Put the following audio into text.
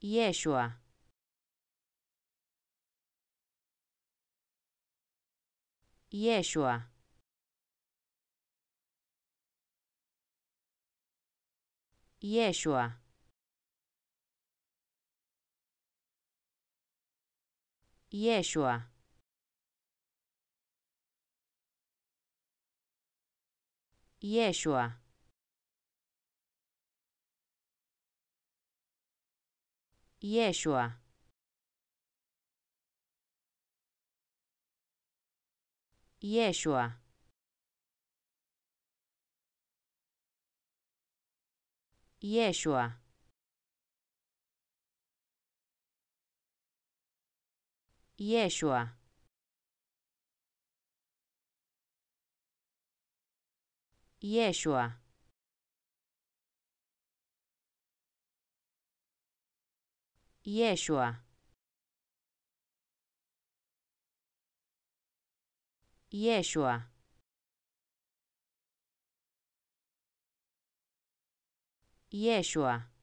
耶和华，耶和华，耶和华，耶和华，耶和华。耶和华，耶和华，耶和华，耶和华，耶和华。耶和华，耶和华，耶和华。